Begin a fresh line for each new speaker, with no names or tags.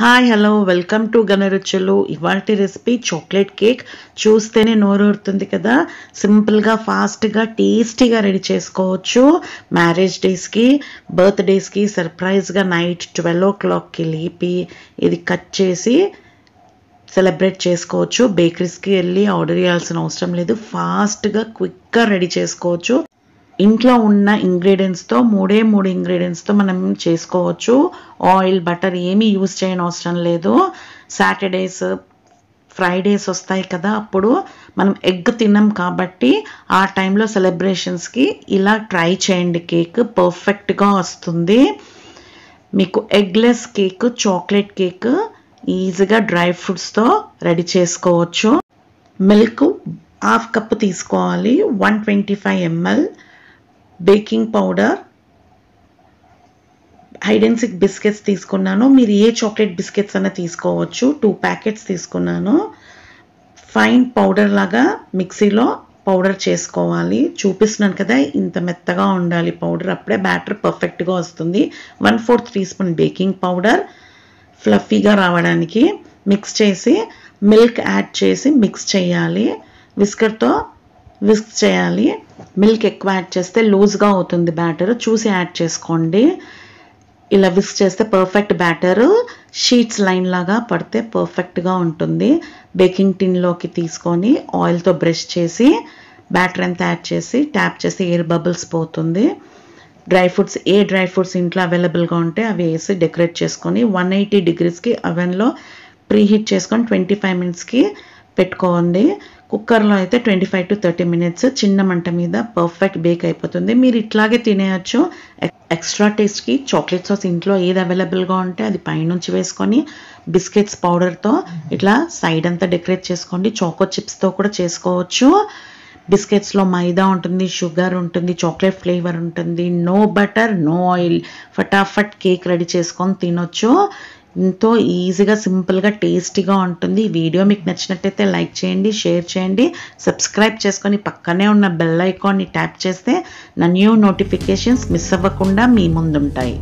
hi hello welcome to Ganaruchulu ఇవాటి recipe chocolate cake చూస్తేనే నోరూరుతుంది కదా సింపుల్గా ఫాస్ట్గా టేస్టీగా రెడీ చేసుకోవచ్చు మ్యారేజ్ డేస్కి బర్త్డేస్కి సర్ప్రైజ్గా నైట్ ట్వెల్వ్ ఓ క్లాక్కి లేపి ఇది కట్ చేసి సెలబ్రేట్ చేసుకోవచ్చు బేకరీస్కి వెళ్ళి ఆర్డర్ చేయాల్సిన అవసరం లేదు ఫాస్ట్గా క్విక్గా రెడీ చేసుకోవచ్చు ఇంట్లో ఉన్న ఇంగ్రీడియంట్స్తో మూడే మూడు ఇంగ్రీడియంట్స్తో మనం చేసుకోవచ్చు ఆయిల్ బటర్ ఏమీ యూజ్ చేయని అవసరం లేదు సాటర్డేస్ ఫ్రైడేస్ వస్తాయి కదా అప్పుడు మనం ఎగ్ తిన్నాం కాబట్టి ఆ టైంలో సెలబ్రేషన్స్కి ఇలా ట్రై చేయండి కేక్ పర్ఫెక్ట్గా వస్తుంది మీకు ఎగ్లెస్ కేక్ చాక్లెట్ కేక్ ఈజీగా డ్రై ఫ్రూట్స్తో రెడీ చేసుకోవచ్చు మిల్క్ హాఫ్ కప్ తీసుకోవాలి one twenty five ML baking powder hide and seek biscuits తీసుకున్నాను మీరు ఏ చాక్లెట్ బిస్కెట్స్ అన్న తీసుకోవచ్చు టూ ప్యాకెట్స్ తీసుకున్నాను ఫైన్ పౌడర్ లాగా మిక్సీలో పౌడర్ చేసుకోవాలి చూపిస్తున్నాను కదా ఇంత మెత్తగా ఉండాలి పౌడర్ అప్పుడే బ్యాటర్ పర్ఫెక్ట్గా వస్తుంది one fourth three spoon baking powder ఫ్లఫీగా రావడానికి మిక్స్ చేసి మిల్క్ యాడ్ చేసి మిక్స్ చేయాలి విస్కర్తో విస్క్ చేయాలి మిల్క్ ఎక్కువ యాడ్ చేస్తే లూజ్గా అవుతుంది బ్యాటర్ చూసి యాడ్ చేసుకోండి ఇలా విస్క్ చేస్తే పర్ఫెక్ట్ బ్యాటర్ షీట్స్ లైన్ లాగా పడితే పర్ఫెక్ట్గా ఉంటుంది బేకింగ్ టిన్లోకి తీసుకొని ఆయిల్తో బ్రష్ చేసి బ్యాటర్ అంతా యాడ్ చేసి ట్యాప్ చేసి ఎయిర్ బబుల్స్ పోతుంది డ్రై ఫ్రూట్స్ ఏ డ్రై ఫ్రూట్స్ ఇంట్లో అవైలబుల్గా ఉంటే అవి వేసి డెకరేట్ చేసుకొని వన్ ఎయిటీ డిగ్రీస్కి అవెన్లో ప్రీహీట్ చేసుకొని ట్వంటీ ఫైవ్ మినిట్స్కి పెట్టుకోండి కుక్కర్లో అయితే twenty five to thirty minutes చిన్న మంట మీద పర్ఫెక్ట్ బేక్ అయిపోతుంది మీరు ఇట్లాగే తినేయచ్చు ఎక్స్ట్రా టేస్ట్కి చాక్లెట్ సాస్ ఇంట్లో ఏది అవైలబుల్గా ఉంటే అది పైనుంచి వేసుకొని బిస్కెట్స్ పౌడర్తో ఇట్లా సైడ్ అంతా డెకరేట్ చేసుకోండి చాకో చిప్స్తో కూడా చేసుకోవచ్చు బిస్కెట్స్లో మైదా ఉంటుంది షుగర్ ఉంటుంది చాక్లెట్ ఫ్లేవర్ ఉంటుంది నో బటర్ నో ఆయిల్ ఫటాఫట్ కేక్ రెడీ చేసుకొని తినొచ్చు ఎంతో ఈజీగా సింపుల్గా టేస్టీగా ఉంటుంది ఈ వీడియో మీకు నచ్చినట్టయితే లైక్ చేయండి షేర్ చేయండి సబ్స్క్రైబ్ చేసుకొని పక్కనే ఉన్న బెల్ ఐకాన్ని ట్యాప్ చేస్తే నా న్యూ నోటిఫికేషన్స్ మిస్ అవ్వకుండా మీ ముందుంటాయి